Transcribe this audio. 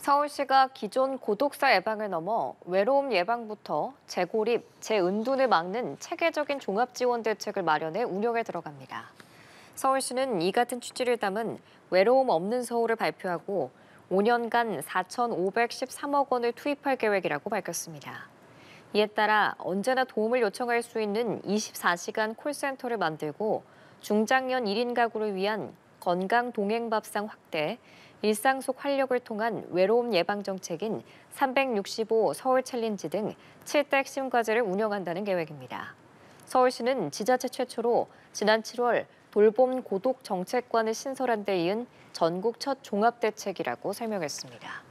서울시가 기존 고독사 예방을 넘어 외로움 예방부터 재고립, 재은둔을 막는 체계적인 종합지원 대책을 마련해 운영에 들어갑니다. 서울시는 이 같은 취지를 담은 외로움 없는 서울을 발표하고 5년간 4,513억 원을 투입할 계획이라고 밝혔습니다. 이에 따라 언제나 도움을 요청할 수 있는 24시간 콜센터를 만들고 중장년 1인 가구를 위한 건강 동행밥상 확대, 일상 속 활력을 통한 외로움 예방 정책인 365 서울 챌린지 등 7대 핵심 과제를 운영한다는 계획입니다. 서울시는 지자체 최초로 지난 7월 돌봄 고독 정책관을 신설한 데 이은 전국 첫 종합대책이라고 설명했습니다.